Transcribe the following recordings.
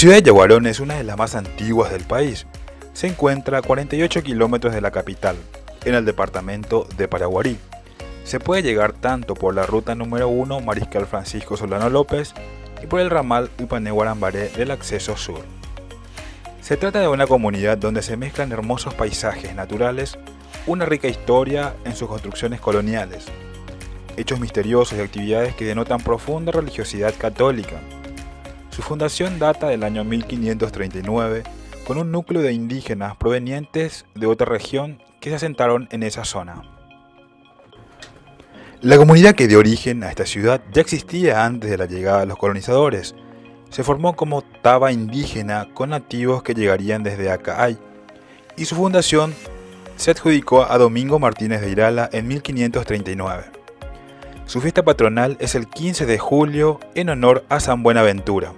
ciudad de Yaguarón es una de las más antiguas del país. Se encuentra a 48 kilómetros de la capital, en el departamento de Paraguarí. Se puede llegar tanto por la ruta número 1 Mariscal Francisco Solano López y por el ramal upané del acceso sur. Se trata de una comunidad donde se mezclan hermosos paisajes naturales, una rica historia en sus construcciones coloniales, hechos misteriosos y actividades que denotan profunda religiosidad católica. Su fundación data del año 1539 con un núcleo de indígenas provenientes de otra región que se asentaron en esa zona. La comunidad que dio origen a esta ciudad ya existía antes de la llegada de los colonizadores. Se formó como Taba indígena con nativos que llegarían desde Acaay y su fundación se adjudicó a Domingo Martínez de Irala en 1539. Su fiesta patronal es el 15 de julio en honor a San Buenaventura.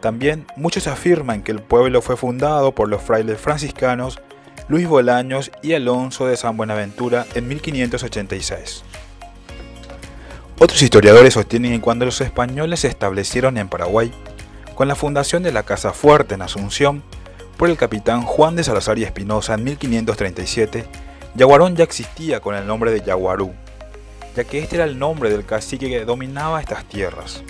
También muchos afirman que el pueblo fue fundado por los frailes franciscanos Luis Bolaños y Alonso de San Buenaventura en 1586. Otros historiadores sostienen que cuando los españoles se establecieron en Paraguay, con la fundación de la Casa Fuerte en Asunción, por el capitán Juan de Salazar y Espinosa en 1537, Yaguarón ya existía con el nombre de Yaguarú, ya que este era el nombre del cacique que dominaba estas tierras.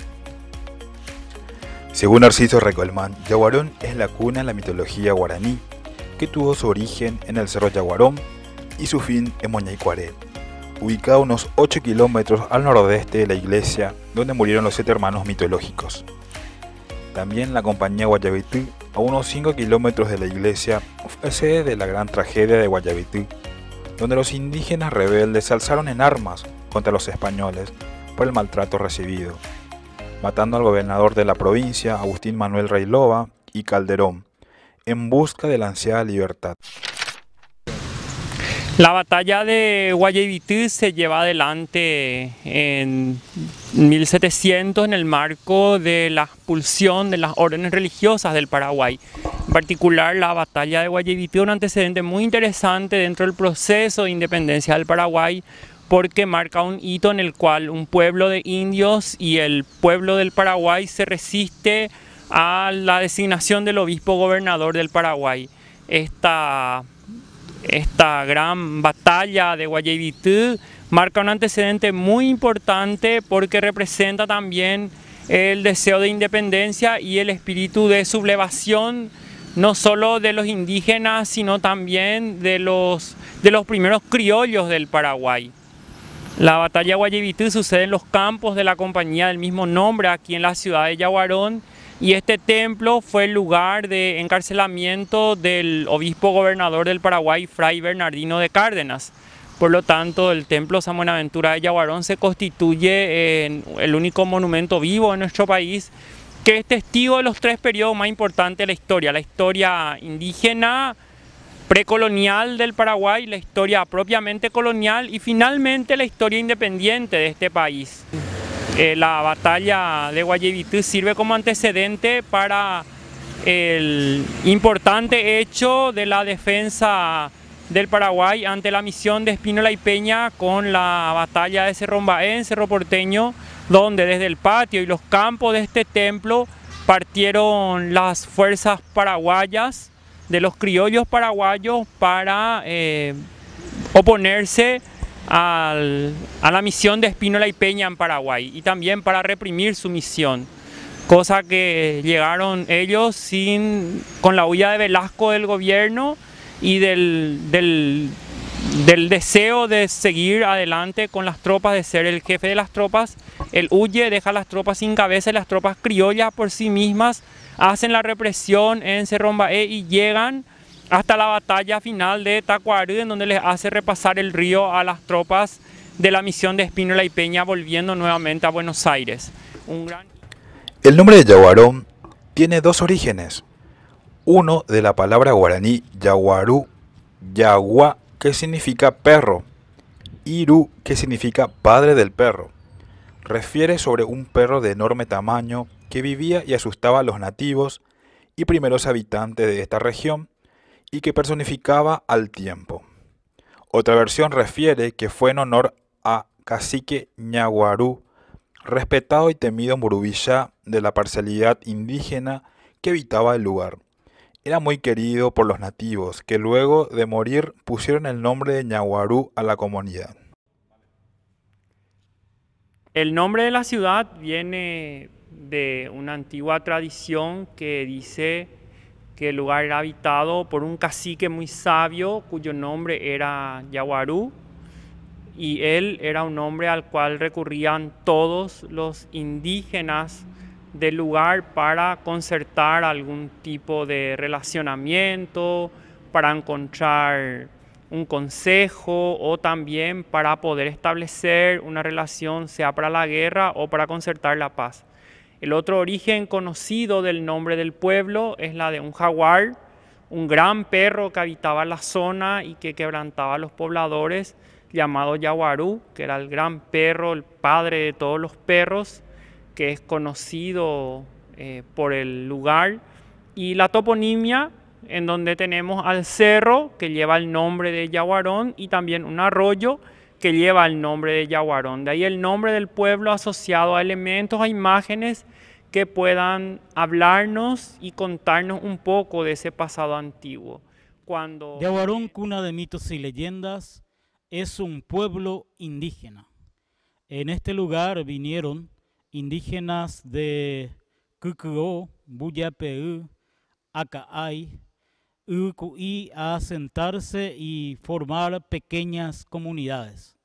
Según Narciso Recolmán, Yaguarón es la cuna en la mitología guaraní, que tuvo su origen en el Cerro Yaguarón y su fin en Moñaycuaré, ubicado unos 8 kilómetros al nordeste de la iglesia donde murieron los siete hermanos mitológicos. También la compañía Guayabitú, a unos 5 kilómetros de la iglesia, fue sede de la gran tragedia de Guayabitú, donde los indígenas rebeldes se alzaron en armas contra los españoles por el maltrato recibido matando al gobernador de la provincia, Agustín Manuel Reilova, y Calderón, en busca de la ansiada libertad. La batalla de Guayabití se lleva adelante en 1700 en el marco de la expulsión de las órdenes religiosas del Paraguay. En particular, la batalla de es un antecedente muy interesante dentro del proceso de independencia del Paraguay, porque marca un hito en el cual un pueblo de indios y el pueblo del Paraguay se resiste a la designación del obispo gobernador del Paraguay. Esta, esta gran batalla de Guayabitú marca un antecedente muy importante porque representa también el deseo de independencia y el espíritu de sublevación no solo de los indígenas, sino también de los, de los primeros criollos del Paraguay. La batalla Guayabitú sucede en los campos de la compañía del mismo nombre aquí en la ciudad de Yaguarón y este templo fue el lugar de encarcelamiento del obispo gobernador del Paraguay, Fray Bernardino de Cárdenas. Por lo tanto, el templo San Buenaventura de Yaguarón se constituye en el único monumento vivo en nuestro país que es testigo de los tres periodos más importantes de la historia, la historia indígena, precolonial del Paraguay, la historia propiamente colonial y finalmente la historia independiente de este país. Eh, la batalla de Guayabitú sirve como antecedente para el importante hecho de la defensa del Paraguay ante la misión de Espinola y Peña con la batalla de Cerro en Cerro Porteño, donde desde el patio y los campos de este templo partieron las fuerzas paraguayas de los criollos paraguayos para eh, oponerse a la misión de Espínola y Peña en Paraguay y también para reprimir su misión, cosa que llegaron ellos sin, con la huya de Velasco del gobierno y del, del deseo de seguir adelante con las tropas, de ser el jefe de las tropas, él huye, deja las tropas sin cabeza y las tropas criollas por sí mismas hacen la represión en E y llegan hasta la batalla final de Tacuarú, en donde les hace repasar el río a las tropas de la misión de Espínola y Peña, volviendo nuevamente a Buenos Aires. El nombre de Yaguarón tiene dos orígenes. Uno de la palabra guaraní yaguarú, yagua, que significa perro, iru, que significa padre del perro. Refiere sobre un perro de enorme tamaño, que vivía y asustaba a los nativos y primeros habitantes de esta región y que personificaba al tiempo. Otra versión refiere que fue en honor a cacique Ñaguarú, respetado y temido Murubilla de la parcialidad indígena que habitaba el lugar. Era muy querido por los nativos, que luego de morir pusieron el nombre de Ñaguarú a la comunidad. El nombre de la ciudad viene de una antigua tradición que dice que el lugar era habitado por un cacique muy sabio cuyo nombre era Yaguarú y él era un hombre al cual recurrían todos los indígenas del lugar para concertar algún tipo de relacionamiento, para encontrar un consejo o también para poder establecer una relación, sea para la guerra o para concertar la paz. El otro origen conocido del nombre del pueblo es la de un jaguar, un gran perro que habitaba la zona y que quebrantaba a los pobladores, llamado Yaguarú, que era el gran perro, el padre de todos los perros, que es conocido eh, por el lugar. Y la toponimia, en donde tenemos al cerro, que lleva el nombre de Yaguarón, y también un arroyo, que lleva el nombre de Yaguarón. De ahí el nombre del pueblo asociado a elementos, a imágenes que puedan hablarnos y contarnos un poco de ese pasado antiguo. Cuando Yaguarón, cuna de mitos y leyendas, es un pueblo indígena. En este lugar vinieron indígenas de Cucuó, Buyapeu, Acaay, y a asentarse y formar pequeñas comunidades.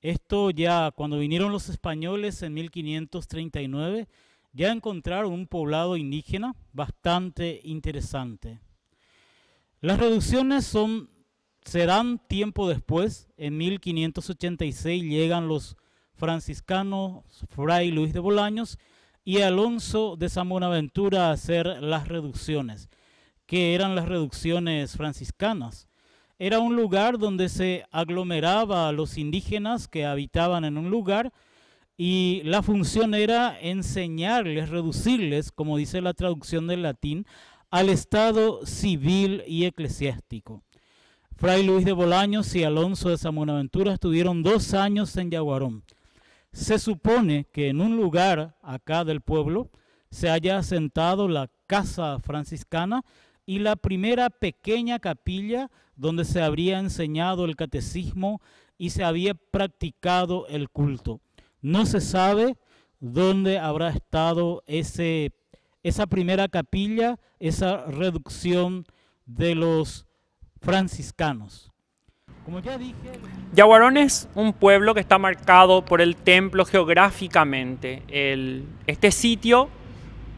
Esto ya cuando vinieron los españoles en 1539, ya encontraron un poblado indígena bastante interesante. Las reducciones son, serán tiempo después, en 1586 llegan los franciscanos Fray Luis de Bolaños y Alonso de San Buenaventura a hacer las reducciones que eran las reducciones franciscanas. Era un lugar donde se aglomeraba a los indígenas que habitaban en un lugar y la función era enseñarles, reducirles, como dice la traducción del latín, al estado civil y eclesiástico. Fray Luis de Bolaños y Alonso de Buenaventura estuvieron dos años en Yaguarón. Se supone que en un lugar acá del pueblo se haya asentado la casa franciscana y la primera pequeña capilla donde se habría enseñado el catecismo y se había practicado el culto. No se sabe dónde habrá estado ese, esa primera capilla, esa reducción de los franciscanos. Como ya dije... Yaguarón es un pueblo que está marcado por el templo geográficamente. El, este sitio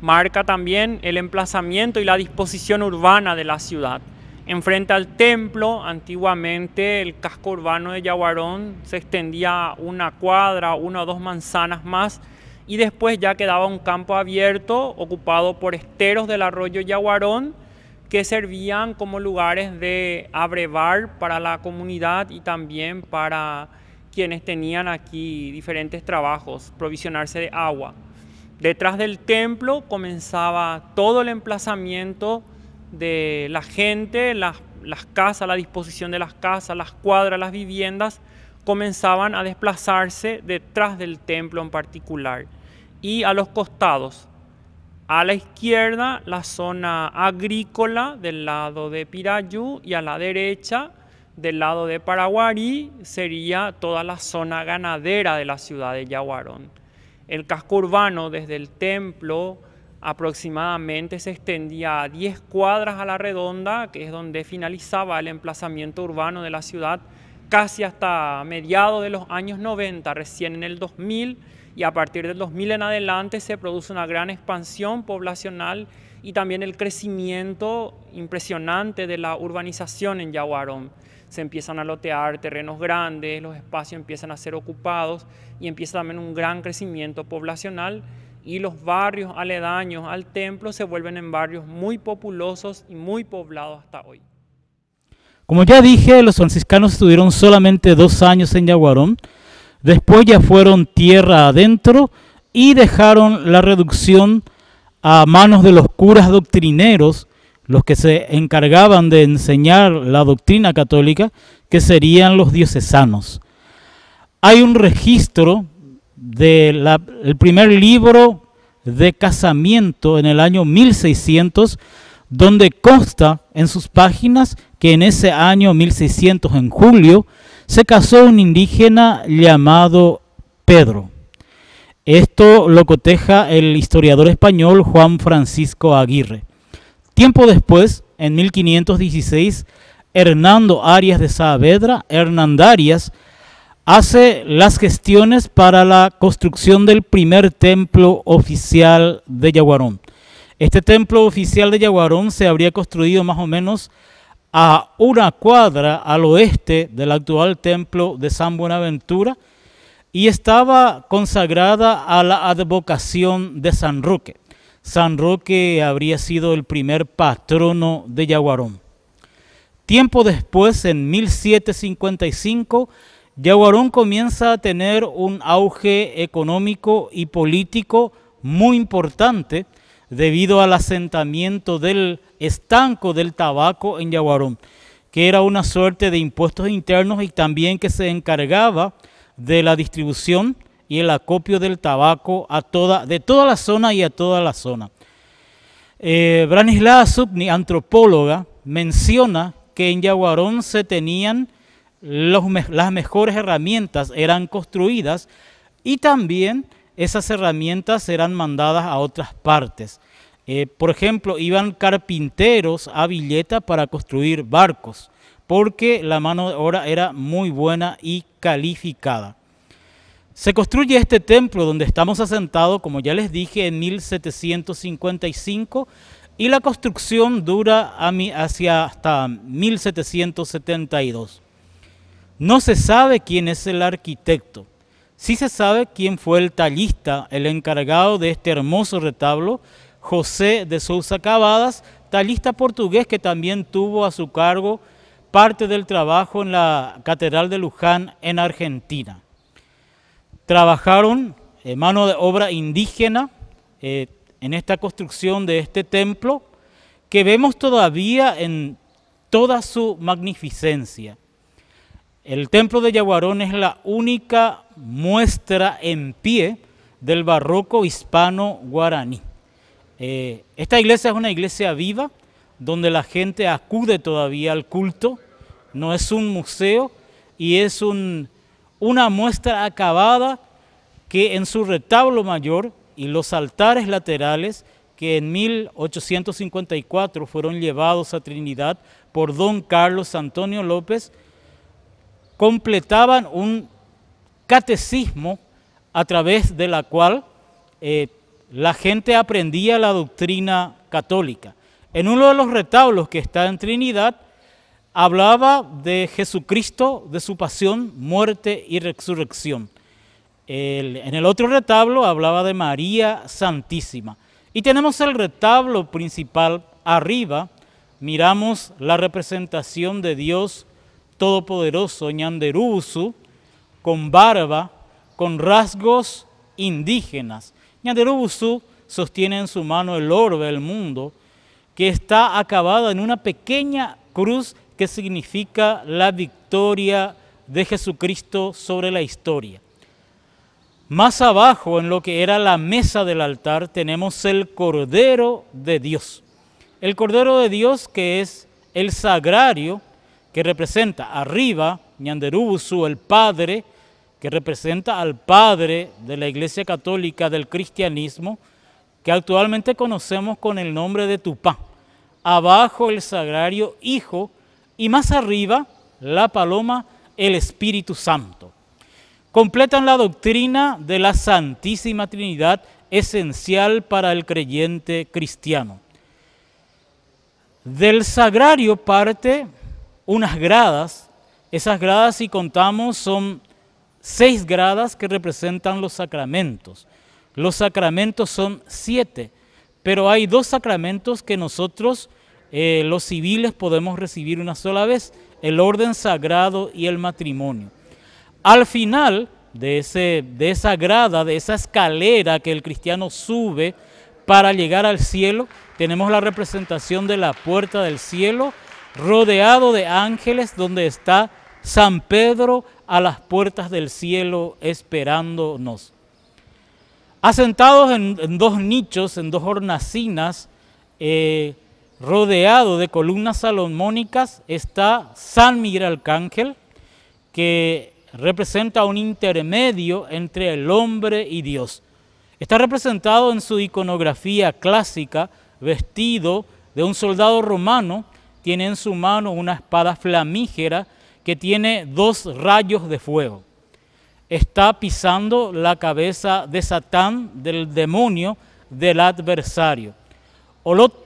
marca también el emplazamiento y la disposición urbana de la ciudad. Enfrente al templo, antiguamente el casco urbano de Yaguarón se extendía una cuadra, una o dos manzanas más, y después ya quedaba un campo abierto ocupado por esteros del arroyo Yaguarón que servían como lugares de abrevar para la comunidad y también para quienes tenían aquí diferentes trabajos, provisionarse de agua. Detrás del templo comenzaba todo el emplazamiento de la gente, las, casas, la disposición de las casas, las cuadras, las viviendas, comenzaban a desplazarse detrás del templo en particular y a los costados. A la izquierda la zona agrícola del lado de Pirayú y a la derecha del lado de Paraguarí sería toda la zona ganadera de la ciudad de Yaguarón. El casco urbano desde el templo aproximadamente se extendía a 10 cuadras a la redonda, que es donde finalizaba el emplazamiento urbano de la ciudad, casi hasta mediados de los años 90, recién en el 2000, y a partir del 2000 en adelante se produce una gran expansión poblacional y también el crecimiento impresionante de la urbanización en Yaguarón se empiezan a lotear terrenos grandes, los espacios empiezan a ser ocupados y empieza también un gran crecimiento poblacional y los barrios aledaños al templo se vuelven en barrios muy populosos y muy poblados hasta hoy. Como ya dije, los franciscanos estuvieron solamente dos años en Yaguarón, después ya fueron tierra adentro y dejaron la reducción a manos de los curas doctrineros los que se encargaban de enseñar la doctrina católica, que serían los diocesanos. Hay un registro del primer libro de casamiento en el año 1600, donde consta en sus páginas que en ese año 1600, en julio, se casó un indígena llamado Pedro. Esto lo coteja el historiador español Juan Francisco Aguirre. Tiempo después, en 1516, Hernando Arias de Saavedra, Arias, hace las gestiones para la construcción del primer templo oficial de Yaguarón. Este templo oficial de Yaguarón se habría construido más o menos a una cuadra al oeste del actual templo de San Buenaventura y estaba consagrada a la advocación de San Roque. San Roque habría sido el primer patrono de Yaguarón. Tiempo después, en 1755, Yaguarón comienza a tener un auge económico y político muy importante debido al asentamiento del estanco del tabaco en Yaguarón, que era una suerte de impuestos internos y también que se encargaba de la distribución y el acopio del tabaco a toda, de toda la zona y a toda la zona. Eh, Branislava Subni, antropóloga, menciona que en Yaguarón se tenían las mejores herramientas, eran construidas y también esas herramientas eran mandadas a otras partes. Eh, por ejemplo, iban carpinteros a Villeta para construir barcos, porque la mano de obra era muy buena y calificada. Se construye este templo donde estamos asentados, como ya les dije, en 1755 y la construcción dura hacia hasta 1772. No se sabe quién es el arquitecto. Sí se sabe quién fue el tallista, el encargado de este hermoso retablo, José de Sousa Cavadas, tallista portugués que también tuvo a su cargo parte del trabajo en la Catedral de Luján en Argentina trabajaron mano de obra indígena eh, en esta construcción de este templo que vemos todavía en toda su magnificencia. El templo de Yaguarón es la única muestra en pie del barroco hispano guaraní. Eh, esta iglesia es una iglesia viva, donde la gente acude todavía al culto, no es un museo y es un una muestra acabada que en su retablo mayor y los altares laterales que en 1854 fueron llevados a Trinidad por don Carlos Antonio López, completaban un catecismo a través de la cual eh, la gente aprendía la doctrina católica. En uno de los retablos que está en Trinidad hablaba de Jesucristo, de su pasión, muerte y resurrección. en el otro retablo hablaba de María Santísima. Y tenemos el retablo principal arriba, miramos la representación de Dios Todopoderoso, Ñanderusu, con barba, con rasgos indígenas. Ñanderusu sostiene en su mano el orbe, del mundo, que está acabado en una pequeña cruz ¿Qué significa la victoria de Jesucristo sobre la historia. Más abajo, en lo que era la mesa del altar, tenemos el Cordero de Dios. El Cordero de Dios que es el sagrario que representa arriba, Ñanderubusu, el Padre, que representa al Padre de la Iglesia Católica del cristianismo, que actualmente conocemos con el nombre de Tupá. Abajo el sagrario Hijo, y más arriba la paloma, el Espíritu Santo. Completan la doctrina de la Santísima Trinidad esencial para el creyente cristiano. Del sagrario parte unas gradas. Esas gradas, si contamos, son seis gradas que representan los sacramentos. Los sacramentos son siete, pero hay dos sacramentos que nosotros eh, los civiles podemos recibir una sola vez el orden sagrado y el matrimonio. Al final de, ese, esa grada, de esa escalera que el cristiano sube para llegar al cielo, tenemos la representación de la puerta del cielo, rodeado de ángeles, donde está San Pedro a las puertas del cielo esperándonos. Asentados en, dos nichos, en dos hornacinas, eh, rodeado de columnas salomónicas está San Miguel Arcángel, que representa un intermedio entre el hombre y Dios. Está representado en su iconografía clásica, vestido de un soldado romano, tiene en su mano una espada flamígera que tiene dos rayos de fuego. Está pisando la cabeza de Satán, del demonio, del adversario.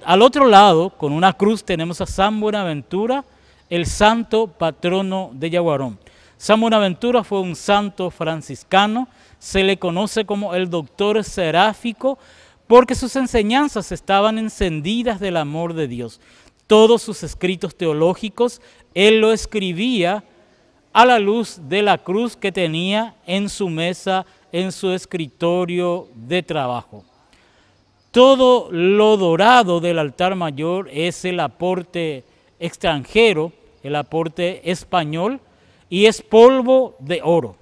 Al otro lado, con una cruz, tenemos a San Buenaventura, el santo patrono de Yaguarón. San Buenaventura fue un santo franciscano, se le conoce como el doctor seráfico, porque sus enseñanzas estaban encendidas del amor de Dios. Todos sus escritos teológicos, él lo escribía a la luz de la cruz que tenía en su mesa, en su escritorio de trabajo. Todo lo dorado del altar mayor es el aporte extranjero, el aporte español, y es polvo de oro.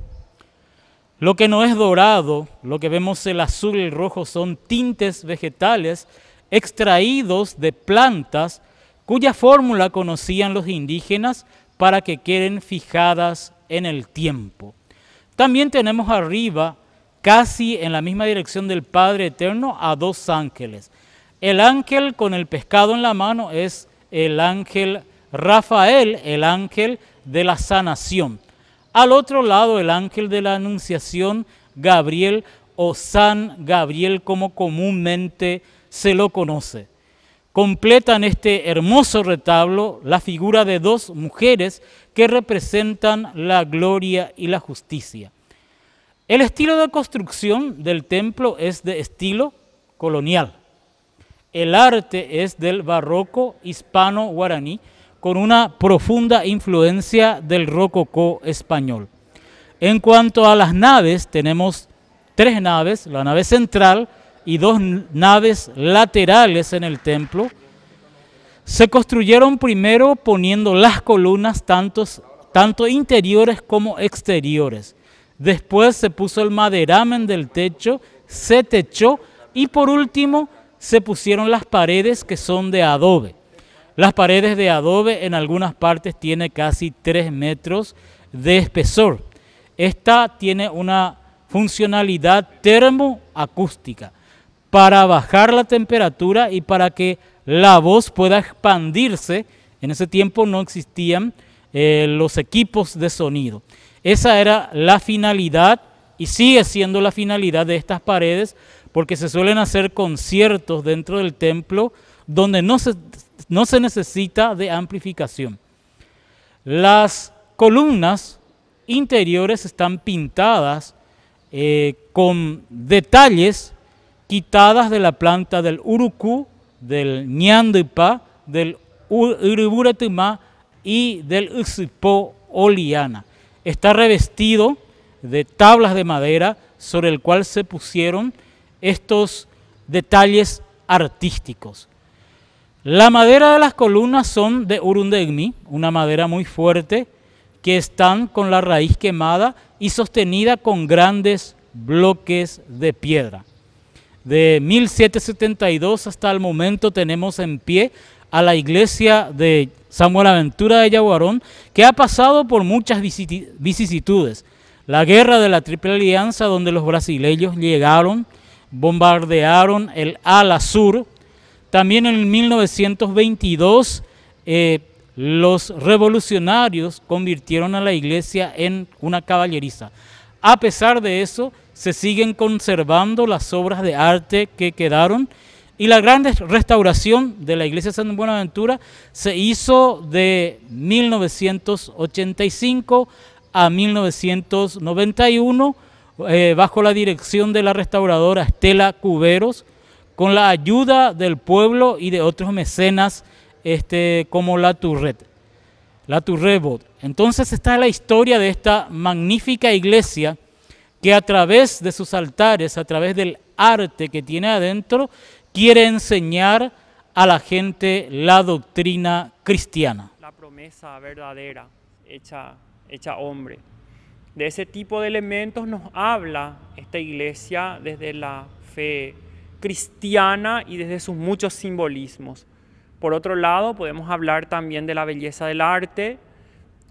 Lo que no es dorado, lo que vemos el azul y el rojo, son tintes vegetales extraídos de plantas cuya fórmula conocían los indígenas para que queden fijadas en el tiempo. También tenemos arriba casi en la misma dirección del Padre Eterno, a dos ángeles. El ángel con el pescado en la mano es el ángel Rafael, el ángel de la sanación. Al otro lado, el ángel de la anunciación, Gabriel o San Gabriel, como comúnmente se lo conoce. Completan este hermoso retablo la figura de dos mujeres que representan la gloria y la justicia. El estilo de construcción del templo es de estilo colonial. El arte es del barroco hispano-guaraní con una profunda influencia del rococó español. En cuanto a las naves, tenemos tres naves, la nave central y dos naves laterales en el templo. Se construyeron primero poniendo las columnas tanto interiores como exteriores. Después se puso el maderamen del techo, se techó y por último se pusieron las paredes que son de adobe. Las paredes de adobe en algunas partes tiene casi 3 metros de espesor. Esta tiene una funcionalidad termoacústica para bajar la temperatura y para que la voz pueda expandirse. En ese tiempo no existían eh, los equipos de sonido. Esa era la finalidad y sigue siendo la finalidad de estas paredes porque se suelen hacer conciertos dentro del templo donde no se, necesita de amplificación. Las columnas interiores están pintadas eh, con detalles quitadas de la planta del Uruku, del ñandipa, del uriburetumá y del usipo oliana está revestido de tablas de madera sobre el cual se pusieron estos detalles artísticos. La madera de las columnas son de Urundegmi, una madera muy fuerte, que están con la raíz quemada y sostenida con grandes bloques de piedra. De 1772 hasta el momento tenemos en pie a la iglesia de Samuel Aventura de Yaguarón, que ha pasado por muchas vicisitudes. La guerra de la Triple Alianza, donde los brasileños llegaron, bombardearon el ala sur. También en 1922, eh, los revolucionarios convirtieron a la iglesia en una caballeriza. A pesar de eso, se siguen conservando las obras de arte que quedaron y la gran restauración de la iglesia de San Buenaventura se hizo de 1985 a 1991 eh, bajo la dirección de la restauradora Estela Cuberos, con la ayuda del pueblo y de otros mecenas este, como la Turret, la Bot. Entonces está la historia de esta magnífica iglesia que a través de sus altares, a través del arte que tiene adentro, quiere enseñar a la gente la doctrina cristiana. La promesa verdadera, hecha, hecha hombre. De ese tipo de elementos nos habla esta iglesia desde la fe cristiana y desde sus muchos simbolismos. Por otro lado, podemos hablar también de la belleza del arte.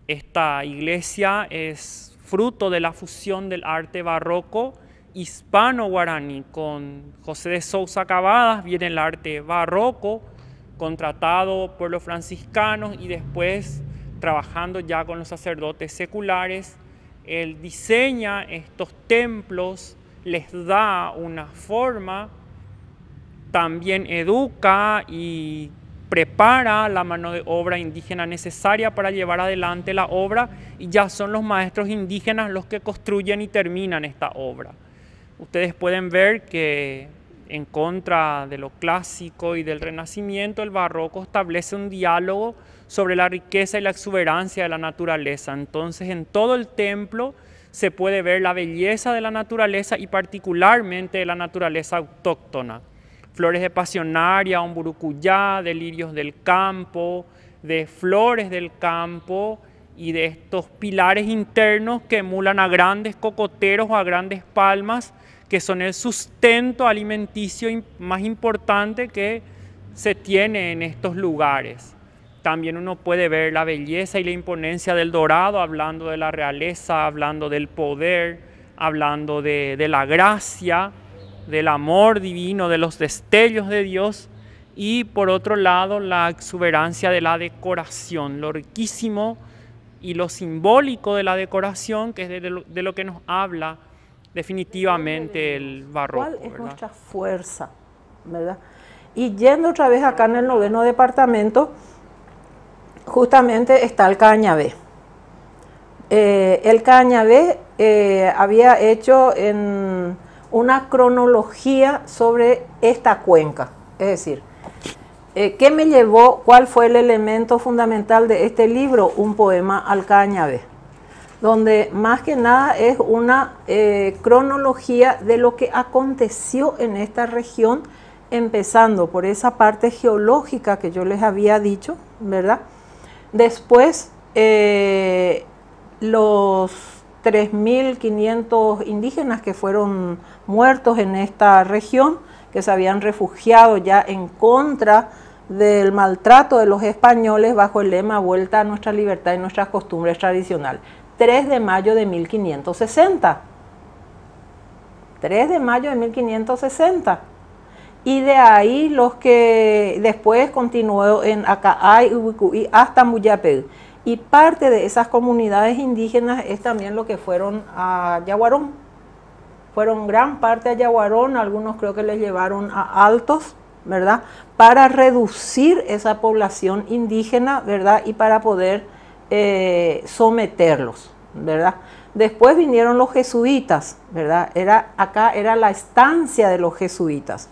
Esta iglesia es fruto de la fusión del arte barroco hispano-guaraní, con José de Sousa Cavadas, viene el arte barroco, contratado por los franciscanos y después trabajando ya con los sacerdotes seculares. Él diseña estos templos, les da una forma, también educa y prepara la mano de obra indígena necesaria para llevar adelante la obra y ya son los maestros indígenas los que construyen y terminan esta obra ustedes pueden ver que en contra de lo clásico y del renacimiento, el barroco establece un diálogo sobre la riqueza y la exuberancia de la naturaleza. Entonces, en todo el templo se puede ver la belleza de la naturaleza y particularmente de la naturaleza autóctona. Flores de pasionaria, un de lirios del campo, de flores del campo, y de estos pilares internos que emulan a grandes cocoteros o a grandes palmas, que son el sustento alimenticio más importante que se tiene en estos lugares. También uno puede ver la belleza y la imponencia del dorado, hablando de la realeza, hablando del poder, hablando de, la gracia, del amor divino, de los destellos de Dios. Y por otro lado, la exuberancia de la decoración, lo riquísimo y lo simbólico de la decoración, que es de lo, que nos habla definitivamente el barroco. ¿Cuál es nuestra fuerza? ¿verdad? Y yendo otra vez acá en el noveno departamento, justamente está el cañabé. Eh, el cañabé eh, había hecho una cronología sobre esta cuenca, es decir, eh, ¿qué me llevó? ¿Cuál fue el elemento fundamental de este libro? Un poema al donde más que nada es una eh, cronología de lo que aconteció en esta región, empezando por esa parte geológica que yo les había dicho, ¿verdad? Después, eh, los 3.500 indígenas que fueron muertos en esta región, que se habían refugiado ya en contra del maltrato de los españoles bajo el lema Vuelta a nuestra libertad y nuestras costumbres tradicionales. 3 de mayo de 1560. 3 de mayo de 1560. Y de ahí los que después continuó en Acaay, Ubicuí, hasta Muyapel. Y parte de esas comunidades indígenas es también lo que fueron a Yaguarón fueron gran parte a Yaguarón, algunos creo que les llevaron a Altos, ¿verdad? Para reducir esa población indígena, ¿verdad? Y para poder eh, someterlos, ¿verdad? Después vinieron los jesuitas, ¿verdad? Era, acá era la estancia de los jesuitas.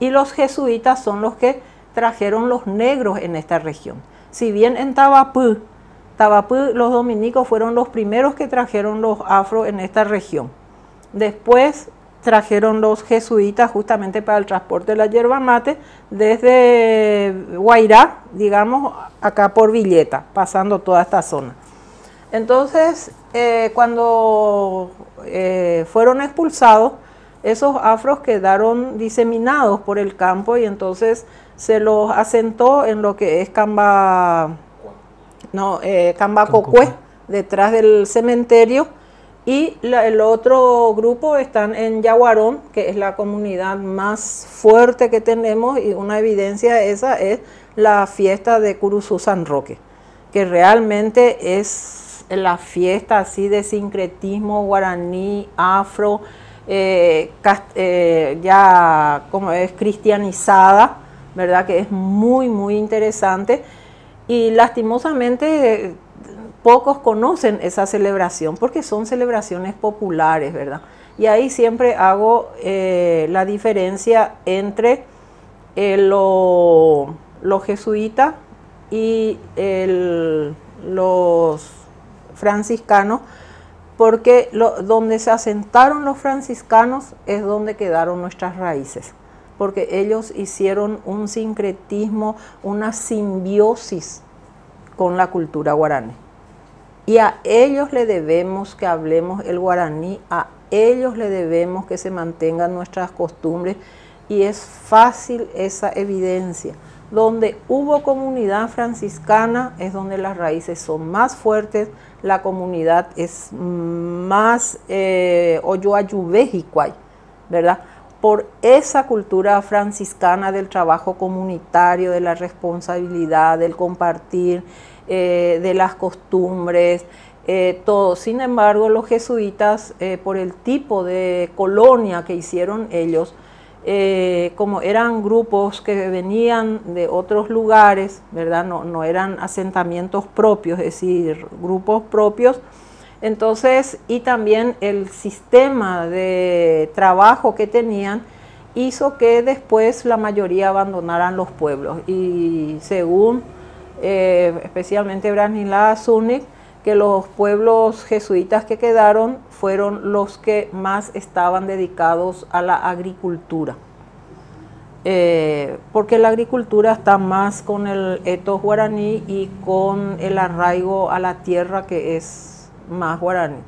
Y los jesuitas son los que trajeron los negros en esta región. Si bien en Tabapú, Tabapú los dominicos fueron los primeros que trajeron los afro en esta región. Después trajeron los jesuitas justamente para el transporte de la yerba mate desde Guairá, digamos, acá por Villeta, pasando toda esta zona. Entonces, eh, cuando eh, fueron expulsados, esos afros quedaron diseminados por el campo y entonces se los asentó en lo que es Camba, eh, detrás del cementerio y el otro grupo están en Yaguarón, que es la comunidad más fuerte que tenemos y una evidencia esa es la fiesta de Curuzú San Roque, que realmente es la fiesta así de sincretismo guaraní, afro, eh, eh, ya como es cristianizada, ¿verdad? Que es muy, muy interesante. Y lastimosamente pocos conocen esa celebración porque son celebraciones populares, ¿verdad? Y ahí siempre hago eh, la diferencia entre eh, los jesuitas y los franciscanos, porque donde se asentaron los franciscanos es donde quedaron nuestras raíces, porque ellos hicieron un sincretismo, una simbiosis con la cultura guaraní. Y a ellos le debemos que hablemos el guaraní, a ellos le debemos que se mantengan nuestras costumbres y es fácil esa evidencia. Donde hubo comunidad franciscana es donde las raíces son más fuertes, la comunidad es más eh, ¿verdad? Por esa cultura franciscana del trabajo comunitario, de la responsabilidad, del compartir, eh, de las costumbres, eh, todo. Sin embargo, los jesuitas, eh, por el tipo de colonia que hicieron ellos, como eran grupos que venían de otros lugares, ¿verdad? No, no, eran asentamientos propios, es decir, grupos propios. Entonces, y también el sistema de trabajo que tenían hizo que después la mayoría abandonaran los pueblos. Y según eh, especialmente las Zunick, que los pueblos jesuitas que quedaron fueron los que más estaban dedicados a la agricultura. Eh, porque la agricultura está más con el etos guaraní y con el arraigo a la tierra que es más guaraní.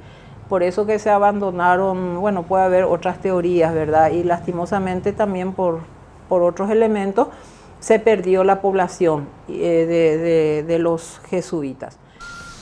Por eso que se abandonaron, bueno, puede haber otras teorías, ¿verdad? Y lastimosamente también por otros elementos, se perdió la población eh, de, de los jesuitas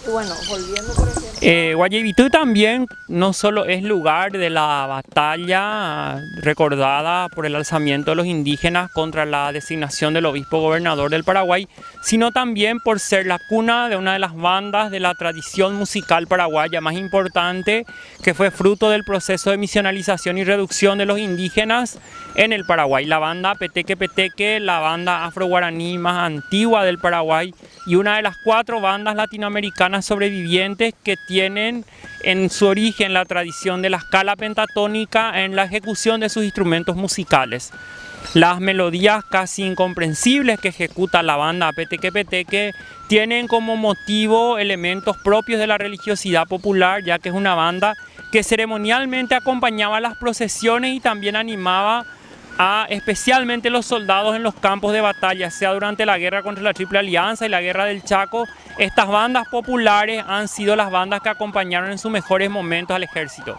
bueno, volviendo por eh, Guayabitú también no solo es lugar de la batalla recordada por el alzamiento de los indígenas contra la designación del obispo gobernador del Paraguay, sino también por ser la cuna de una de las bandas de la tradición musical paraguaya más importante, que fue fruto del proceso de misionalización y reducción de los indígenas en el Paraguay. La banda Peteque Peteque, la banda afro afroguaraní más antigua del Paraguay y una de las cuatro bandas latinoamericanas sobrevivientes que tienen en su origen la tradición de la escala pentatónica en la ejecución de sus instrumentos musicales. Las melodías casi incomprensibles que ejecuta la banda Peteque tienen como motivo elementos propios de la religiosidad popular, ya que es una banda que ceremonialmente acompañaba las procesiones y también animaba a especialmente los soldados en los campos de batalla, sea durante la guerra contra la Triple Alianza y la guerra del Chaco. Estas bandas populares han sido las bandas que acompañaron en sus mejores momentos al ejército.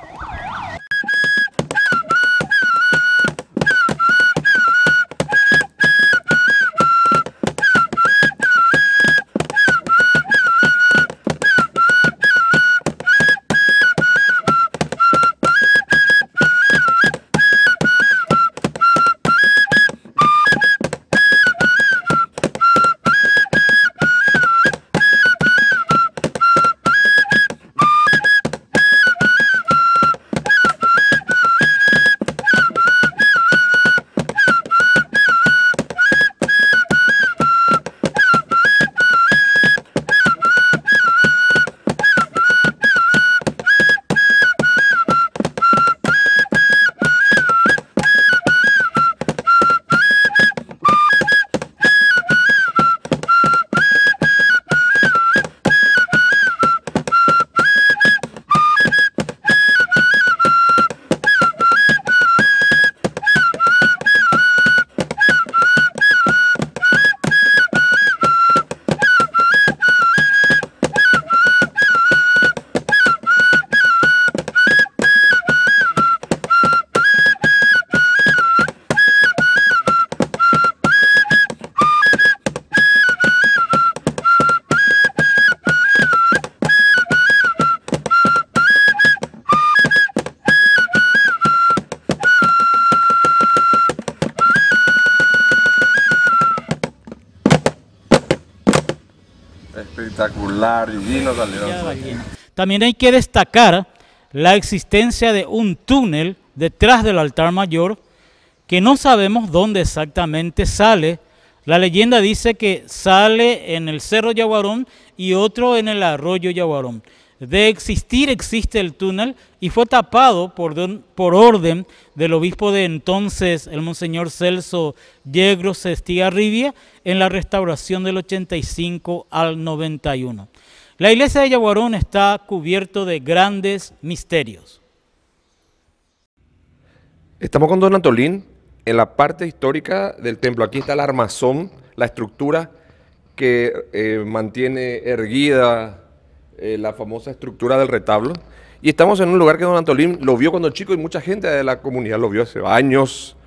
También hay que destacar la existencia de un túnel detrás del altar mayor que no sabemos dónde exactamente sale. La leyenda dice que sale en el Cerro Yaguarón y otro en el Arroyo Yaguarón de existir existe el túnel y fue tapado por, por orden del obispo de entonces, el monseñor Celso Yegro Rivia, en la restauración del 85 al 91. La iglesia de Yaguarón está cubierto de grandes misterios. Estamos con don Antolín en la parte histórica del templo. Aquí está el armazón, la estructura que eh, mantiene erguida eh, la famosa estructura del retablo. Y estamos en un lugar que Don Antolín lo vio cuando chico y mucha gente de la comunidad lo vio hace años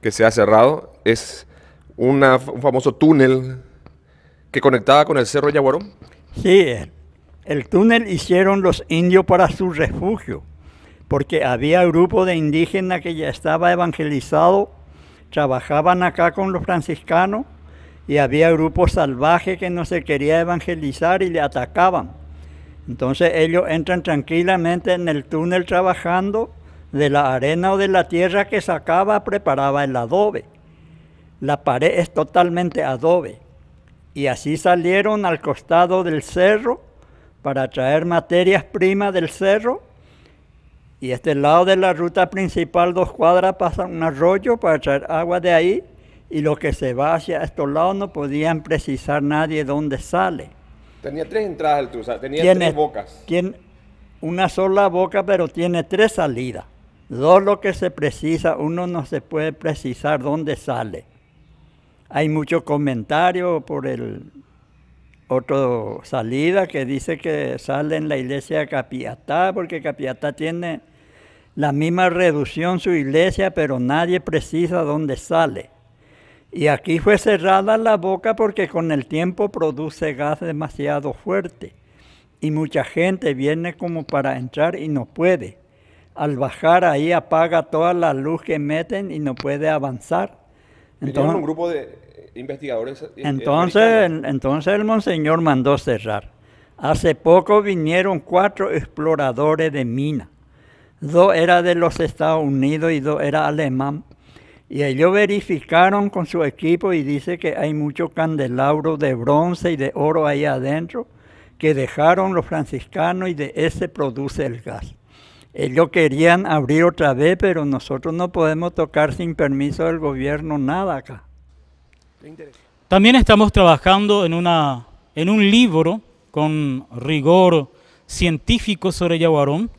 que se ha cerrado. Es una, un famoso túnel que conectaba con el Cerro Yaguarón. Sí, el túnel hicieron los indios para su refugio, porque había grupo de indígenas que ya estaba evangelizado, trabajaban acá con los franciscanos y había grupos salvajes que no se quería evangelizar y le atacaban. Entonces ellos entran tranquilamente en el túnel trabajando de la arena o de la tierra que sacaba, preparaba el adobe. La pared es totalmente adobe. Y así salieron al costado del cerro para traer materias primas del cerro. Y este lado de la ruta principal, dos cuadras, pasa un arroyo para traer agua de ahí. Y lo que se va hacia estos lados no podían precisar nadie dónde sale. Tenía tres entradas el Trusa, tenía tres bocas. una sola boca, pero tiene tres salidas. Dos lo que se precisa, uno no se puede precisar dónde sale. Hay mucho comentario por el otro salida que dice que sale en la iglesia de Capiatá, porque Capiatá tiene la misma reducción su iglesia, pero nadie precisa dónde sale. Y aquí fue cerrada la boca porque con el tiempo produce gas demasiado fuerte y mucha gente viene como para entrar y no puede. Al bajar ahí apaga toda la luz que meten y no puede avanzar. Entonces, un grupo de investigadores. Eh, eh, entonces, entonces el monseñor mandó cerrar. Hace poco vinieron cuatro exploradores de mina. Dos era de los Estados Unidos y dos era alemán. Y ellos verificaron con su equipo y dice que hay muchos candelabros de bronce y de oro ahí adentro que dejaron los franciscanos y de ese produce el gas. Ellos querían abrir otra vez, pero nosotros no podemos tocar sin permiso del gobierno nada acá. También estamos trabajando en, una, en un libro con rigor científico sobre Yaguarón.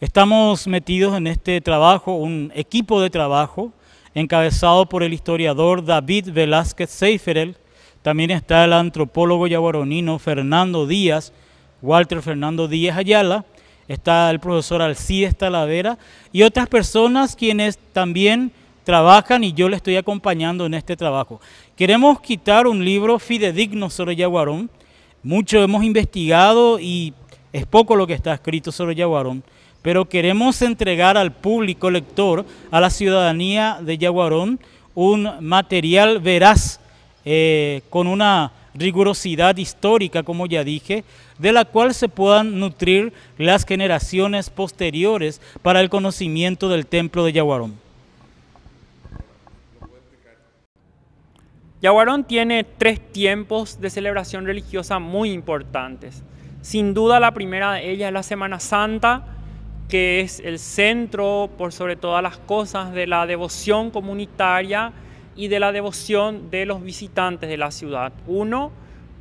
Estamos metidos en este trabajo, un equipo de trabajo encabezado por el historiador David Velázquez Seiferel. También está el antropólogo yaguaronino Fernando Díaz, Walter Fernando Díaz Ayala. Está el profesor Alcides Talavera y otras personas quienes también trabajan y yo le estoy acompañando en este trabajo. Queremos quitar un libro fidedigno sobre Yaguarón. Mucho hemos investigado y es poco lo que está escrito sobre Yaguarón pero queremos entregar al público lector, a la ciudadanía de Yaguarón, un material veraz, eh, con una rigurosidad histórica, como ya dije, de la cual se puedan nutrir las generaciones posteriores para el conocimiento del templo de Yaguarón. Yaguarón tiene tres tiempos de celebración religiosa muy importantes. Sin duda la primera de ellas es la Semana Santa, que es el centro, por sobre todas las cosas, de la devoción comunitaria y de la devoción de los visitantes de la ciudad. Uno,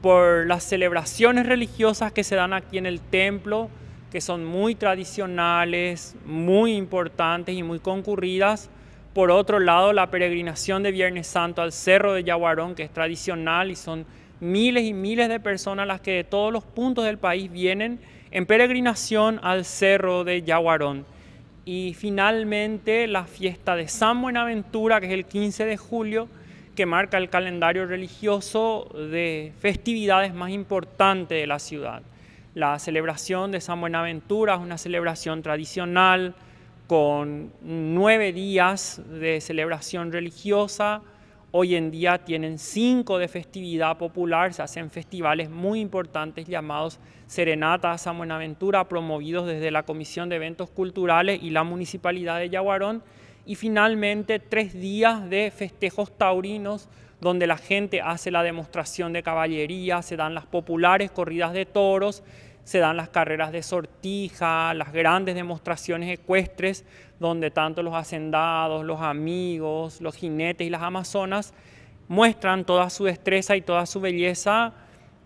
por las celebraciones religiosas que se dan aquí en el templo, que son muy tradicionales, muy importantes y muy concurridas. Por otro lado, la peregrinación de Viernes Santo al Cerro de Yaguarón, que es tradicional y son miles y miles de personas las que de todos los puntos del país vienen en peregrinación al cerro de Yaguarón. Y finalmente la fiesta de San Buenaventura, que es el 15 de julio, que marca el calendario religioso de festividades más importantes de la ciudad. La celebración de San Buenaventura es una celebración tradicional con nueve días de celebración religiosa, Hoy en día tienen cinco de festividad popular, se hacen festivales muy importantes llamados Serenata a Buenaventura, promovidos desde la Comisión de Eventos Culturales y la Municipalidad de Yaguarón. Y finalmente tres días de festejos taurinos, donde la gente hace la demostración de caballería, se dan las populares corridas de toros se dan las carreras de sortija, las grandes demostraciones ecuestres, donde tanto los hacendados, los amigos, los jinetes y las amazonas muestran toda su destreza y toda su belleza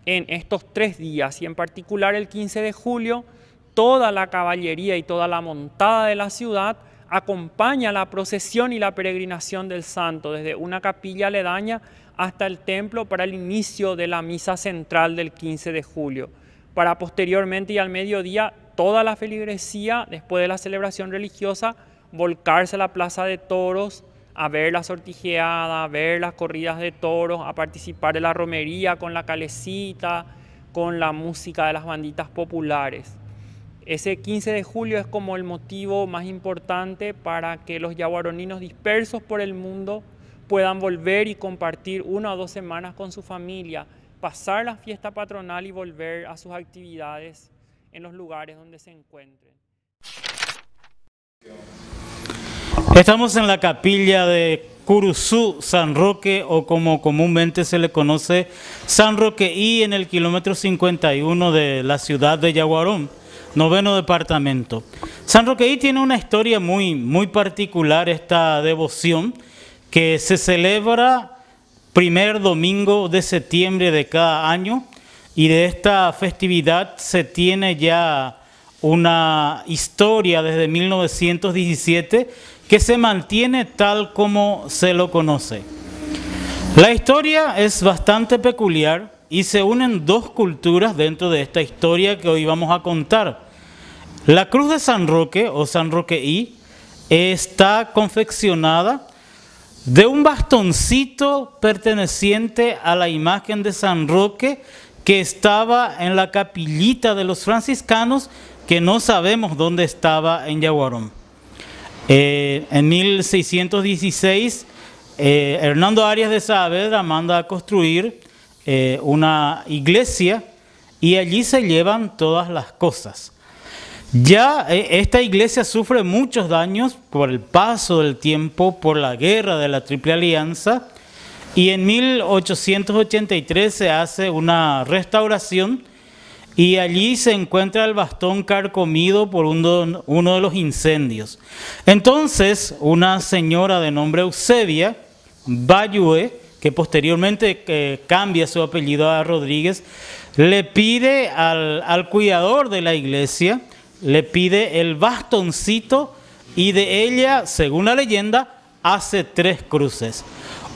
en estos tres días y en particular el 15 de julio toda la caballería y toda la montada de la ciudad acompaña la procesión y la peregrinación del santo desde una capilla aledaña hasta el templo para el inicio de la misa central del 15 de julio para posteriormente y al mediodía toda la feligresía, después de la celebración religiosa, volcarse a la plaza de toros, a ver la sortijeada, a ver las corridas de toros, a participar de la romería con la calecita, con la música de las banditas populares. Ese 15 de julio es como el motivo más importante para que los yaguaroninos dispersos por el mundo puedan volver y compartir una o dos semanas con su familia, pasar la fiesta patronal y volver a sus actividades en los lugares donde se encuentren. Estamos en la capilla de Curuzú, San Roque, o como comúnmente se le conoce, San Roque y en el kilómetro 51 de la ciudad de Yaguarón, noveno departamento. San Roque y tiene una historia muy, muy particular, esta devoción, que se celebra primer domingo de septiembre de cada año y de esta festividad se tiene ya una historia desde 1917 que se mantiene tal como se lo conoce. La historia es bastante peculiar y se unen dos culturas dentro de esta historia que hoy vamos a contar. La cruz de San Roque o San Roque Roqueí está confeccionada de un bastoncito perteneciente a la imagen de San Roque que estaba en la capillita de los franciscanos que no sabemos dónde estaba en Yaguarón. Eh, en 1616, eh, Hernando Arias de Saavedra manda a construir eh, una iglesia y allí se llevan todas las cosas. Ya eh, esta iglesia sufre muchos daños por el paso del tiempo, por la guerra de la Triple Alianza, y en 1883 se hace una restauración y allí se encuentra el bastón carcomido por uno, de los incendios. Entonces, una señora de nombre Eusebia, Bayue, que posteriormente eh, cambia su apellido a Rodríguez, le pide al cuidador de la iglesia, le pide el bastoncito y de ella, según la leyenda, hace tres cruces.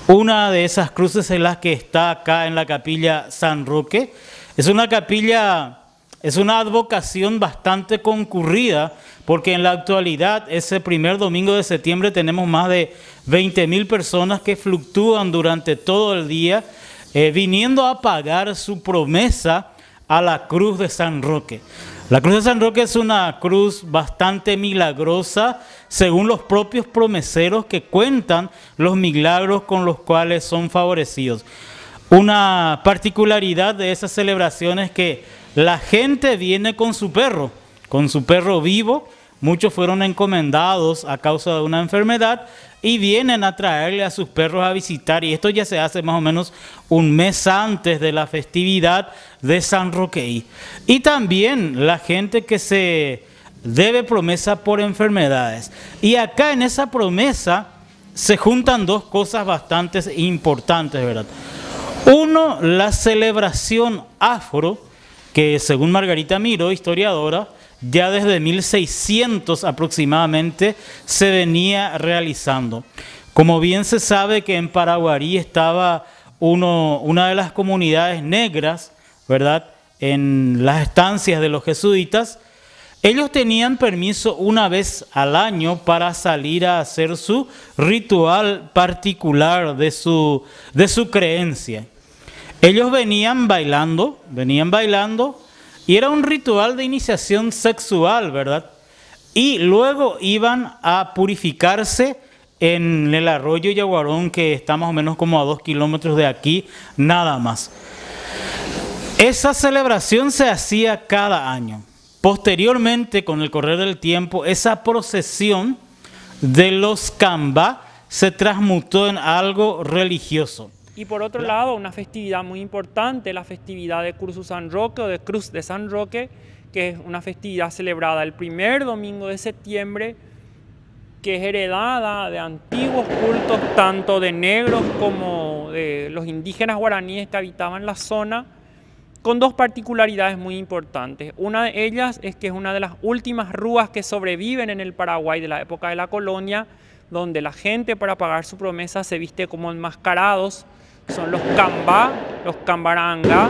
Una de esas cruces es la que está acá en la capilla San Roque. Es una capilla, es una advocación bastante concurrida, porque en la actualidad, ese primer domingo de septiembre, tenemos más de 20 mil personas que fluctúan durante todo el día, eh, viniendo a pagar su promesa a la cruz de San Roque. La cruz de San Roque es una cruz bastante milagrosa, según los propios promeseros que cuentan los milagros con los cuales son favorecidos. Una particularidad de esas celebraciones es que la gente viene con su perro, con su perro vivo, Muchos fueron encomendados a causa de una enfermedad y vienen a traerle a sus perros a visitar. Y esto ya se hace más o menos un mes antes de la festividad de San Roquey. Y también la gente que se debe promesa por enfermedades. Y acá en esa promesa se juntan dos cosas bastante importantes, ¿verdad? Uno, la celebración afro, que según Margarita Miro, historiadora, ya desde 1600 aproximadamente se venía realizando. Como bien se sabe que en Paraguarí estaba una de las comunidades negras, ¿verdad? En las estancias de los jesuitas, ellos tenían permiso una vez al año para salir a hacer su ritual particular de su, de su creencia. Ellos venían bailando, venían bailando y era un ritual de iniciación sexual, ¿verdad? Y luego iban a purificarse en el arroyo Yaguarón, que está más o menos como a dos kilómetros de aquí, nada más. Esa celebración se hacía cada año. Posteriormente, con el correr del tiempo, esa procesión de los Camba se transmutó en algo religioso. Y por otro lado, una festividad muy importante, la festividad de Cruz San Roque o de Cruz de San Roque, que es una festividad celebrada el primer domingo de septiembre, que es heredada de antiguos cultos tanto de negros como de los indígenas guaraníes que habitaban la zona, con dos particularidades muy importantes. Una de ellas es que es una de las últimas rúas que sobreviven en el Paraguay de la época de la colonia, donde la gente para pagar su promesa se viste como enmascarados, son los cambá, los cambaranga,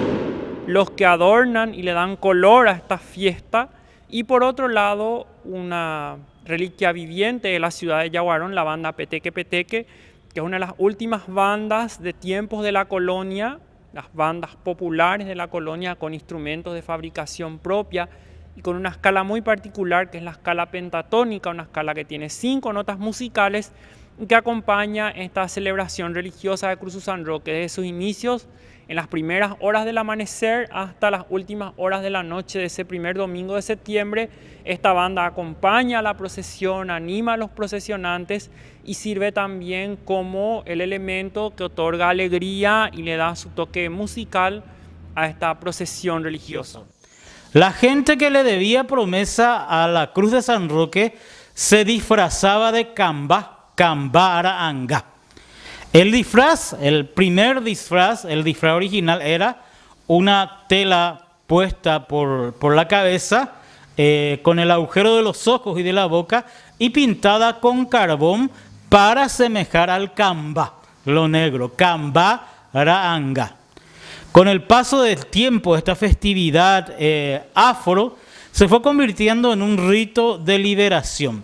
los que adornan y le dan color a esta fiesta. Y por otro lado, una reliquia viviente de la ciudad de Yaguarón, la banda Peteque Peteque, que es una de las últimas bandas de tiempos de la colonia, las bandas populares de la colonia con instrumentos de fabricación propia y con una escala muy particular que es la escala pentatónica, una escala que tiene cinco notas musicales que acompaña esta celebración religiosa de Cruz de San Roque desde sus inicios en las primeras horas del amanecer hasta las últimas horas de la noche de ese primer domingo de septiembre. Esta banda acompaña la procesión, anima a los procesionantes y sirve también como el elemento que otorga alegría y le da su toque musical a esta procesión religiosa. La gente que le debía promesa a la Cruz de San Roque se disfrazaba de camba Araanga. El disfraz, el primer disfraz, el disfraz original era una tela puesta por, la cabeza eh, con el agujero de los ojos y de la boca y pintada con carbón para asemejar al camba, lo negro, camba Con el paso del tiempo, esta festividad eh, afro se fue convirtiendo en un rito de liberación.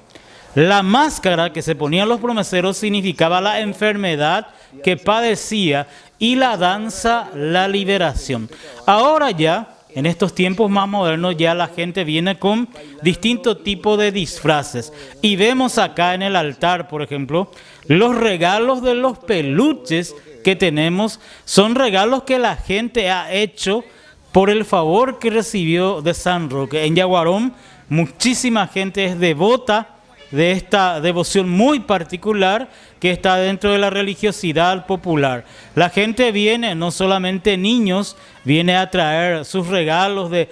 La máscara que se ponían los promeseros significaba la enfermedad que padecía y la danza la liberación. Ahora ya, en estos tiempos más modernos, ya la gente viene con distinto tipo de disfraces. Y vemos acá en el altar, por ejemplo, los regalos de los peluches que tenemos son regalos que la gente ha hecho por el favor que recibió de San Roque. En Yaguarón muchísima gente es devota de esta devoción muy particular que está dentro de la religiosidad popular. La gente viene, no solamente niños, viene a traer sus regalos de,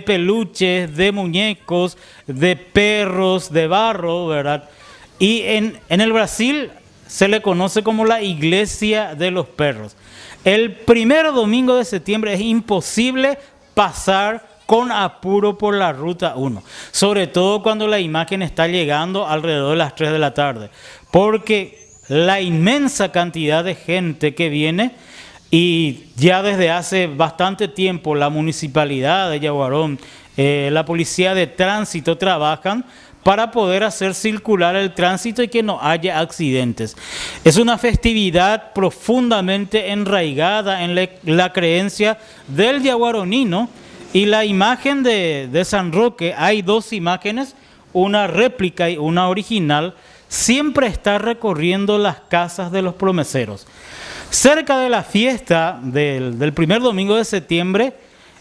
peluches, de muñecos, de perros, de barro, ¿verdad? Y en, en el Brasil se le conoce como la iglesia de los perros. El primer domingo de septiembre es imposible pasar con apuro por la ruta 1, sobre todo cuando la imagen está llegando alrededor de las 3 de la tarde, porque la inmensa cantidad de gente que viene y ya desde hace bastante tiempo la municipalidad de Yaguarón, eh, la policía de tránsito trabajan para poder hacer circular el tránsito y que no haya accidentes. Es una festividad profundamente enraigada en la creencia del yaguaronino, y la imagen de, San Roque, hay dos imágenes, una réplica y una original, siempre está recorriendo las casas de los promeseros. Cerca de la fiesta del, primer domingo de septiembre,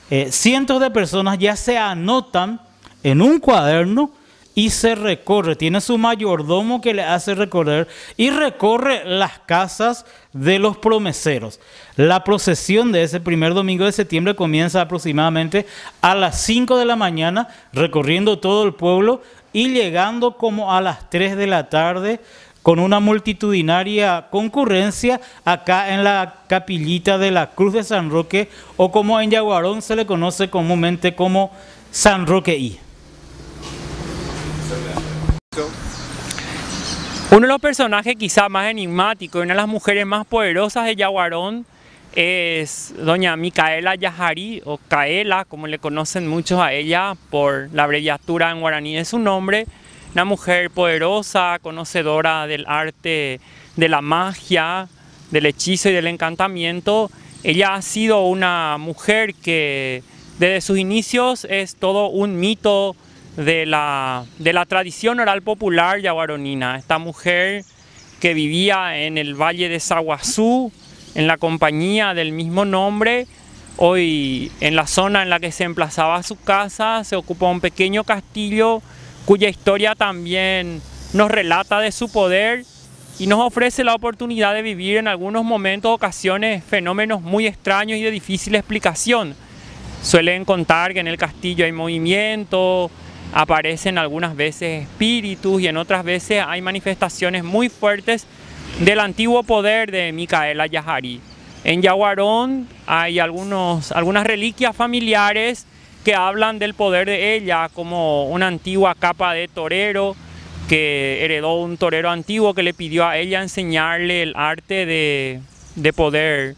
eh, cientos de personas ya se anotan en un cuaderno y se recorre, tiene su mayordomo que le hace recorrer y recorre las casas de los promeseros. La procesión de ese primer domingo de septiembre comienza aproximadamente a las 5 de la mañana, recorriendo todo el pueblo y llegando como a las 3 de la tarde con una multitudinaria concurrencia acá en la capillita de la Cruz de San Roque o como en Yaguarón se le conoce comúnmente como San Roque I. Uno de los personajes quizá más enigmáticos y una de las mujeres más poderosas de Yaguarón es doña Micaela Yajari o Caela, como le conocen muchos a ella por la abreviatura en guaraní de su nombre, una mujer poderosa, conocedora del arte, de la magia, del hechizo y del encantamiento. Ella ha sido una mujer que desde sus inicios es todo un mito, de la, de la tradición oral popular yaguaronina. Esta mujer que vivía en el valle de Saguazú, en la compañía del mismo nombre, hoy en la zona en la que se emplazaba su casa se ocupa un pequeño castillo cuya historia también nos relata de su poder y nos ofrece la oportunidad de vivir en algunos momentos, ocasiones, fenómenos muy extraños y de difícil explicación. Suelen contar que en el castillo hay movimiento, aparecen algunas veces espíritus y en otras veces hay manifestaciones muy fuertes del antiguo poder de Micaela Yahari. En Yaguarón hay algunos, algunas reliquias familiares que hablan del poder de ella como una antigua capa de torero que heredó un torero antiguo que le pidió a ella enseñarle el arte de, de poder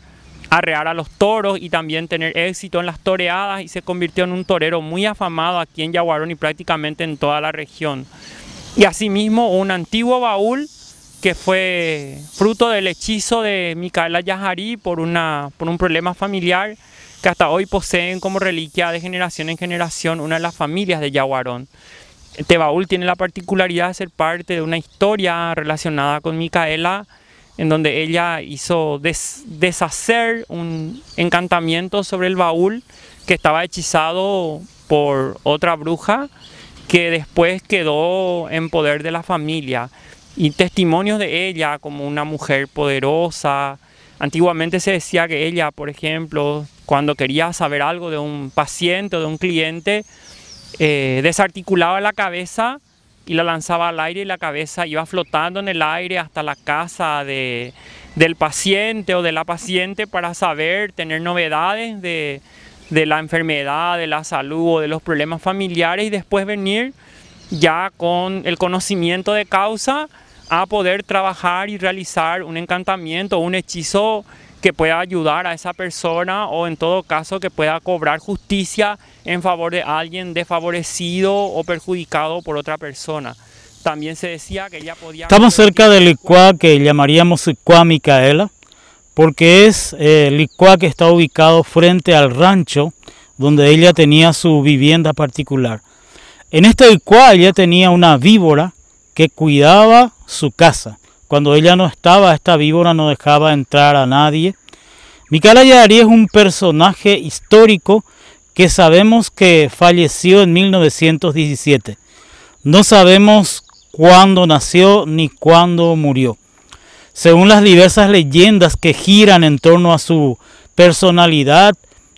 arrear a los toros y también tener éxito en las toreadas y se convirtió en un torero muy afamado aquí en Yaguarón y prácticamente en toda la región. Y asimismo un antiguo baúl que fue fruto del hechizo de Micaela Yajarí por, una, por un problema familiar que hasta hoy poseen como reliquia de generación en generación una de las familias de Yaguarón. Este baúl tiene la particularidad de ser parte de una historia relacionada con Micaela, en donde ella hizo deshacer un encantamiento sobre el baúl que estaba hechizado por otra bruja que después quedó en poder de la familia. Y testimonios de ella como una mujer poderosa. Antiguamente se decía que ella, por ejemplo, cuando quería saber algo de un paciente o de un cliente, eh, desarticulaba la cabeza y la lanzaba al aire y la cabeza iba flotando en el aire hasta la casa del paciente o de la paciente para saber, tener novedades de, la enfermedad, de la salud o de los problemas familiares y después venir ya con el conocimiento de causa a poder trabajar y realizar un encantamiento, un hechizo que pueda ayudar a esa persona o en todo caso que pueda cobrar justicia en favor de alguien desfavorecido o perjudicado por otra persona. También se decía que ella podía... Estamos cerca del licuá que llamaríamos licuá Micaela, porque es el eh, que está ubicado frente al rancho donde ella tenía su vivienda particular. En este licuá ella tenía una víbora que cuidaba su casa. Cuando ella no estaba, esta víbora no dejaba entrar a nadie. Micaela Yadarí es un personaje histórico que sabemos que falleció en 1917. No sabemos cuándo nació ni cuándo murió. Según las diversas leyendas que giran en torno a su personalidad,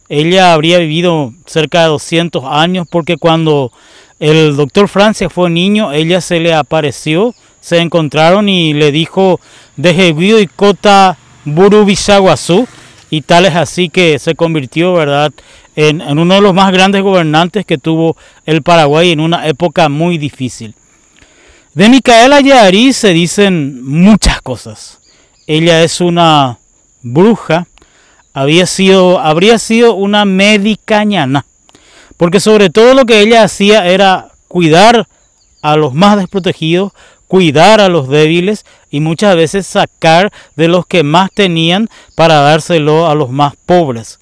ella habría vivido cerca de 200 años porque cuando el doctor Francia fue niño, ella se le apareció se encontraron y le dijo ...dejebido y Cota Burubisaguazú y tal es así que se convirtió, ¿verdad?, en, uno de los más grandes gobernantes que tuvo el Paraguay en una época muy difícil. De Micaela Yarí se dicen muchas cosas. Ella es una bruja, había sido, habría sido una medicañana, porque sobre todo lo que ella hacía era cuidar a los más desprotegidos, cuidar a los débiles y muchas veces sacar de los que más tenían para dárselo a los más pobres.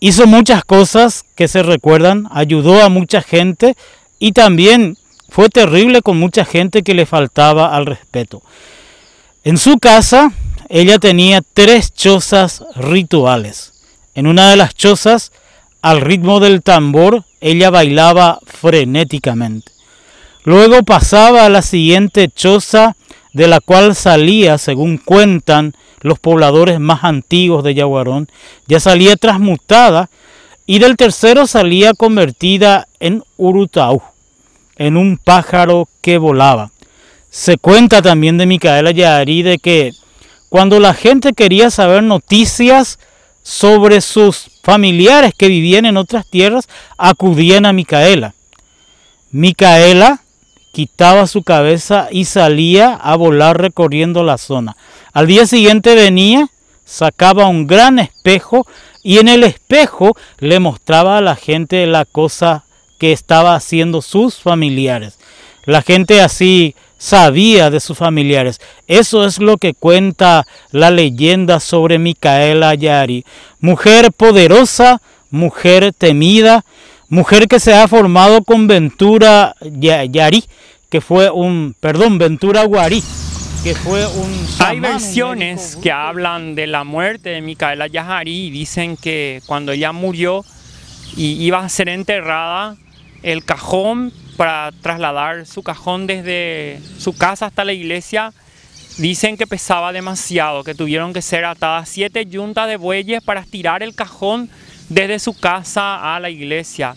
Hizo muchas cosas que se recuerdan, ayudó a mucha gente y también fue terrible con mucha gente que le faltaba al respeto. En su casa ella tenía tres chozas rituales. En una de las chozas, al ritmo del tambor, ella bailaba frenéticamente. Luego pasaba a la siguiente choza de la cual salía, según cuentan los pobladores más antiguos de Yaguarón, ya salía transmutada y del tercero salía convertida en Urutau, en un pájaro que volaba. Se cuenta también de Micaela Yaharí de que cuando la gente quería saber noticias sobre sus familiares que vivían en otras tierras, acudían a Micaela. Micaela quitaba su cabeza y salía a volar recorriendo la zona. Al día siguiente venía, sacaba un gran espejo y en el espejo le mostraba a la gente la cosa que estaba haciendo sus familiares. La gente así sabía de sus familiares. Eso es lo que cuenta la leyenda sobre Micaela Yari, mujer poderosa, mujer temida, mujer que se ha formado con Ventura Yari, que fue un, perdón, Ventura Guarí, que fue un... Hay versiones que hablan de la muerte de Micaela Yajari y dicen que cuando ella murió y iba a ser enterrada, el cajón para trasladar su cajón desde su casa hasta la iglesia, dicen que pesaba demasiado, que tuvieron que ser atadas siete yuntas de bueyes para estirar el cajón desde su casa a la iglesia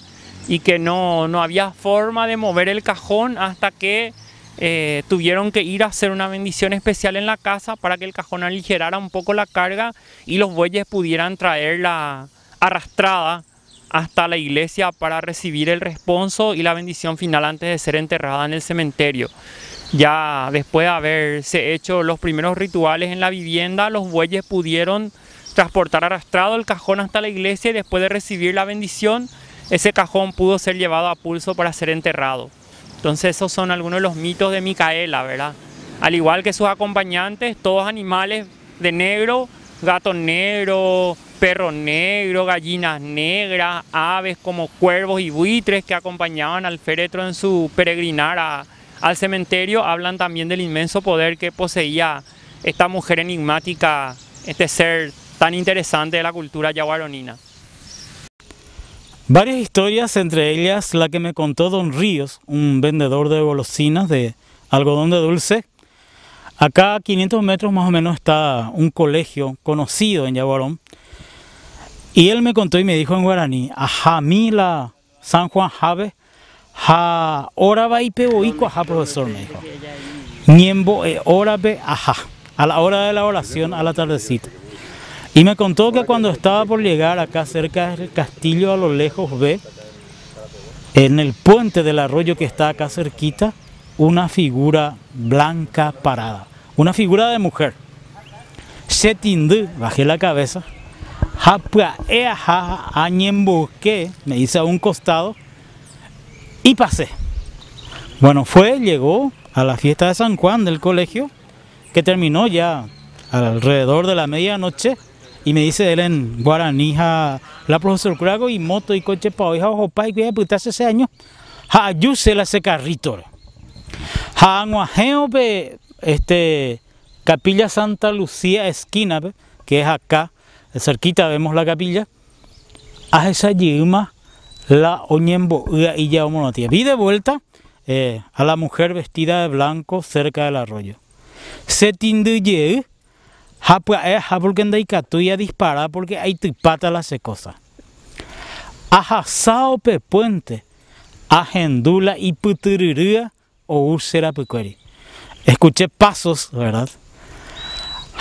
y que no, no había forma de mover el cajón hasta que eh, tuvieron que ir a hacer una bendición especial en la casa para que el cajón aligerara un poco la carga y los bueyes pudieran traerla arrastrada hasta la iglesia para recibir el responso y la bendición final antes de ser enterrada en el cementerio. Ya después de haberse hecho los primeros rituales en la vivienda, los bueyes pudieron transportar arrastrado el cajón hasta la iglesia y después de recibir la bendición, ese cajón pudo ser llevado a pulso para ser enterrado. Entonces esos son algunos de los mitos de Micaela, ¿verdad? Al igual que sus acompañantes, todos animales de negro, gato negro, perro negro, gallinas negras, aves como cuervos y buitres que acompañaban al féretro en su peregrinar al cementerio, hablan también del inmenso poder que poseía esta mujer enigmática, este ser tan interesante de la cultura yaguaronina. Varias historias, entre ellas la que me contó Don Ríos, un vendedor de golosinas de algodón de dulce. Acá a 500 metros más o menos está un colegio conocido en Yaguarón. Y él me contó y me dijo en guaraní, la San Juan Jave, ja, ora va y ajá, profesor, me dijo. Niembo eh, ajá, a la hora de la oración, a la tardecita. Y me contó que cuando estaba por llegar acá cerca del castillo a lo lejos ve, en el puente del arroyo que está acá cerquita, una figura blanca parada, una figura de mujer. Se bajé la cabeza, me hice a un costado y pasé. Bueno, fue, llegó a la fiesta de San Juan del colegio, que terminó ya alrededor de la medianoche. Y me dice él en guaranija, la profesor curaco y moto y coche pa' hoy, ojo pa' y pues, hace ese año. Ja, ayuse la se carrito. A anguajeo pe, este, Capilla Santa Lucía esquina que es acá, cerquita vemos la capilla. A esa yuma la oñembo y ya tía Vi de vuelta eh, a la mujer vestida de blanco cerca del arroyo. Se tinduye Hapua e hapul que ya dispara porque hay tripata la secosa. Ajasao pe puente, agendula y putiriría o úsera Escuché pasos, ¿verdad?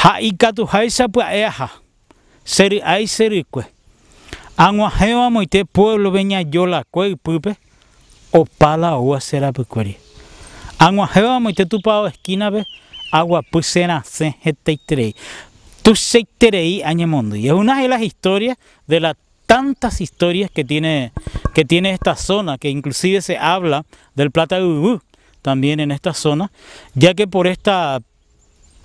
Ha y catuhai sapua pues, eja, eh, seri kue. Pues. moite pueblo veña yola cue pupe, pues, o pala o será esquina ve, agua pusena 73. Tu seiterei añemondo. Y es una de las historias de las tantas historias que tiene, que tiene esta zona, que inclusive se habla del plata de Ubu también en esta zona, ya que por esta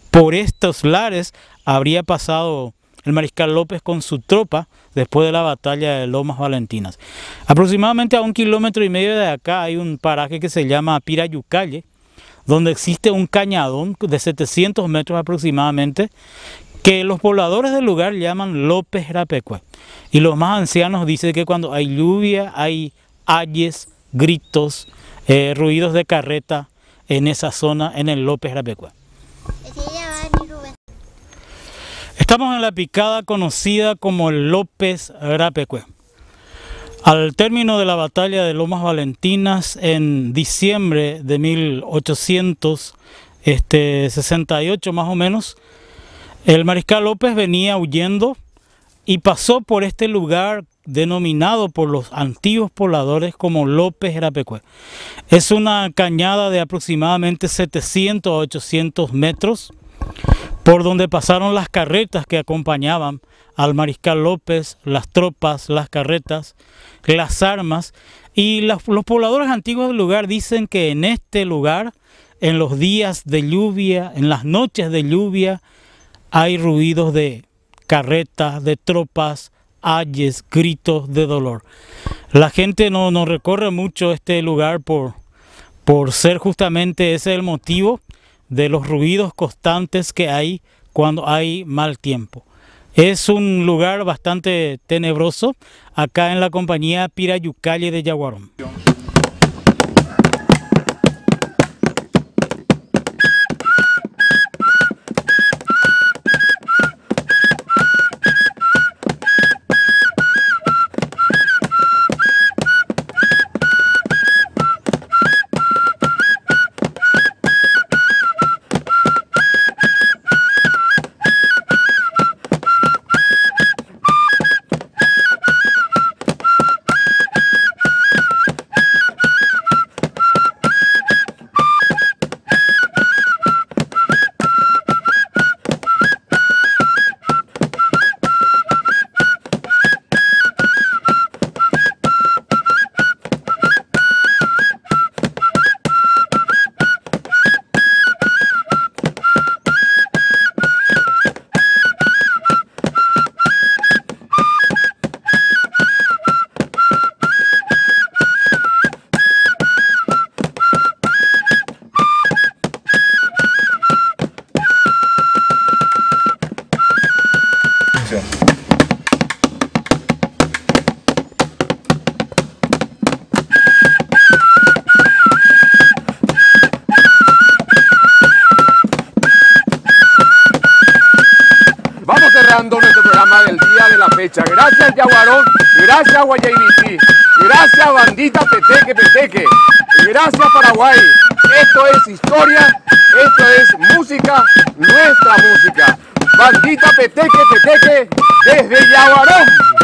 por estos lares habría pasado el mariscal López con su tropa después de la batalla de Lomas Valentinas. Aproximadamente a un kilómetro y medio de acá hay un paraje que se llama Pirayucalle, donde existe un cañadón de 700 metros aproximadamente, que los pobladores del lugar llaman López Rapecue. Y los más ancianos dicen que cuando hay lluvia hay ayes, gritos, eh, ruidos de carreta en esa zona, en el López Rapecue. Estamos en la picada conocida como el López Rapecue. Al término de la batalla de Lomas Valentinas en diciembre de 1868 este, más o menos, el mariscal López venía huyendo y pasó por este lugar denominado por los antiguos pobladores como López Herapecue. Es una cañada de aproximadamente 700 a 800 metros por donde pasaron las carretas que acompañaban al mariscal López, las tropas, las carretas, las armas. Y los pobladores antiguos del lugar dicen que en este lugar, en los días de lluvia, en las noches de lluvia, hay ruidos de carretas, de tropas, ayes, gritos de dolor. La gente no, no recorre mucho este lugar por, por ser justamente ese el motivo de los ruidos constantes que hay cuando hay mal tiempo. Es un lugar bastante tenebroso acá en la compañía Pirayucalle de Yaguarón. Esto es historia, esto es música, nuestra música. Bandita Peteque Peteque desde Yaguarón.